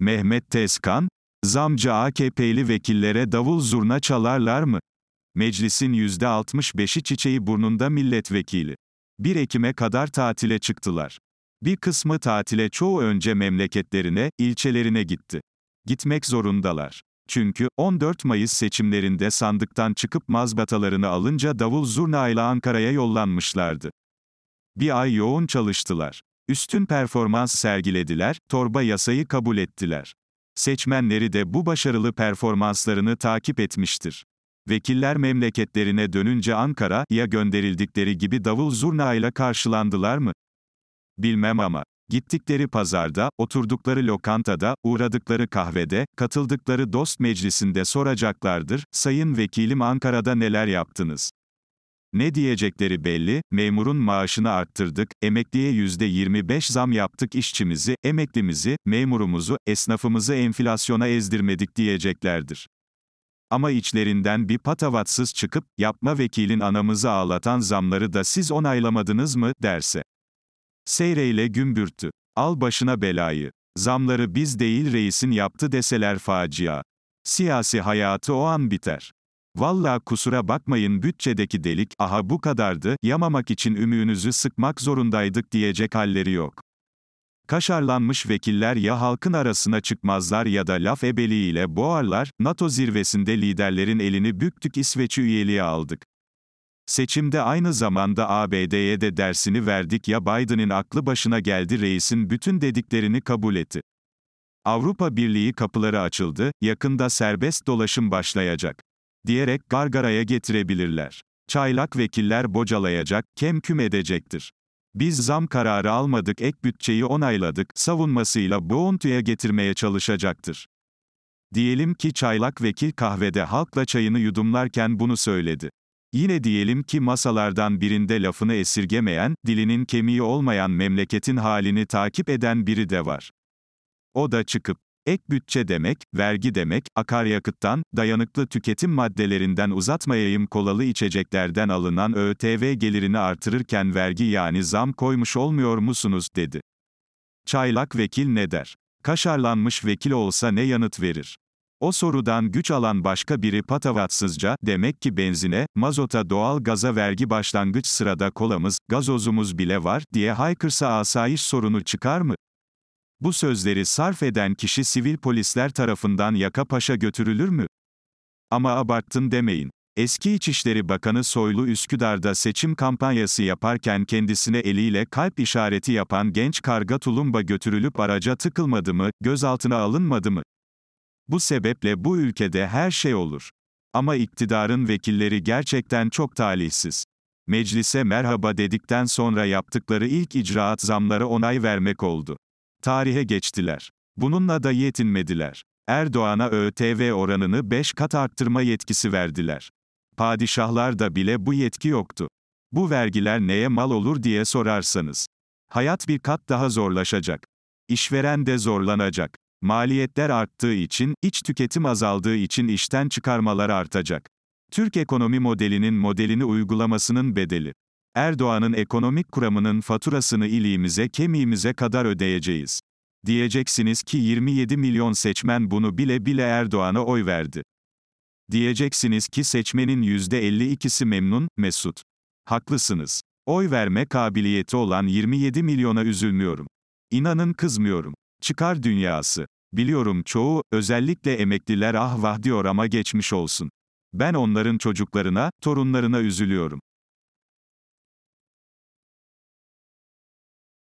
Mehmet Tezkan, zamca AKP'li vekillere davul zurna çalarlar mı? Meclisin %65'i çiçeği burnunda milletvekili. 1 Ekim'e kadar tatile çıktılar. Bir kısmı tatile çoğu önce memleketlerine, ilçelerine gitti. Gitmek zorundalar. Çünkü 14 Mayıs seçimlerinde sandıktan çıkıp mazbatalarını alınca davul zurnayla Ankara'ya yollanmışlardı. Bir ay yoğun çalıştılar. Üstün performans sergilediler, torba yasayı kabul ettiler. Seçmenleri de bu başarılı performanslarını takip etmiştir. Vekiller memleketlerine dönünce Ankara'ya gönderildikleri gibi davul zurnayla karşılandılar mı? Bilmem ama. Gittikleri pazarda, oturdukları lokantada, uğradıkları kahvede, katıldıkları dost meclisinde soracaklardır, Sayın Vekilim Ankara'da neler yaptınız? Ne diyecekleri belli, memurun maaşını arttırdık, emekliye %25 zam yaptık işçimizi, emeklimizi, memurumuzu, esnafımızı enflasyona ezdirmedik diyeceklerdir. Ama içlerinden bir patavatsız çıkıp, yapma vekilin anamızı ağlatan zamları da siz onaylamadınız mı, derse. Seyreyle gümbürtü. Al başına belayı. Zamları biz değil reisin yaptı deseler facia. Siyasi hayatı o an biter. Valla kusura bakmayın bütçedeki delik, aha bu kadardı, yamamak için ümüğünüzü sıkmak zorundaydık diyecek halleri yok. Kaşarlanmış vekiller ya halkın arasına çıkmazlar ya da laf ebeliğiyle boğarlar, NATO zirvesinde liderlerin elini büktük İsveç'i üyeliğe aldık. Seçimde aynı zamanda ABD'ye de dersini verdik ya Biden'in aklı başına geldi reisin bütün dediklerini kabul etti. Avrupa Birliği kapıları açıldı, yakında serbest dolaşım başlayacak diyerek gargaraya getirebilirler. Çaylak vekiller bocalayacak, kem küm edecektir. Biz zam kararı almadık ek bütçeyi onayladık, savunmasıyla boğuntuya getirmeye çalışacaktır. Diyelim ki çaylak vekil kahvede halkla çayını yudumlarken bunu söyledi. Yine diyelim ki masalardan birinde lafını esirgemeyen, dilinin kemiği olmayan memleketin halini takip eden biri de var. O da çıkıp, Ek bütçe demek, vergi demek, akaryakıttan, dayanıklı tüketim maddelerinden uzatmayayım kolalı içeceklerden alınan ÖTV gelirini artırırken vergi yani zam koymuş olmuyor musunuz, dedi. Çaylak vekil ne der? Kaşarlanmış vekil olsa ne yanıt verir? O sorudan güç alan başka biri patavatsızca, demek ki benzine, mazota doğal gaza vergi başlangıç sırada kolamız, gazozumuz bile var, diye haykırsa asayiş sorunu çıkar mı? Bu sözleri sarf eden kişi sivil polisler tarafından yaka paşa götürülür mü? Ama abarttın demeyin. Eski İçişleri Bakanı Soylu Üsküdar'da seçim kampanyası yaparken kendisine eliyle kalp işareti yapan genç karga tulumba götürülüp araca tıkılmadı mı, gözaltına alınmadı mı? Bu sebeple bu ülkede her şey olur. Ama iktidarın vekilleri gerçekten çok talihsiz. Meclise merhaba dedikten sonra yaptıkları ilk icraat zamlara onay vermek oldu. Tarihe geçtiler. Bununla da yetinmediler. Erdoğan'a ÖTV oranını 5 kat arttırma yetkisi verdiler. Padişahlar da bile bu yetki yoktu. Bu vergiler neye mal olur diye sorarsanız. Hayat bir kat daha zorlaşacak. İşveren de zorlanacak. Maliyetler arttığı için, iç tüketim azaldığı için işten çıkarmalar artacak. Türk ekonomi modelinin modelini uygulamasının bedeli. Erdoğan'ın ekonomik kuramının faturasını iliğimize kemiğimize kadar ödeyeceğiz. Diyeceksiniz ki 27 milyon seçmen bunu bile bile Erdoğan'a oy verdi. Diyeceksiniz ki seçmenin %52'si memnun, mesut. Haklısınız. Oy verme kabiliyeti olan 27 milyona üzülmüyorum. İnanın kızmıyorum. Çıkar dünyası. Biliyorum çoğu, özellikle emekliler ah vah diyor ama geçmiş olsun. Ben onların çocuklarına, torunlarına üzülüyorum.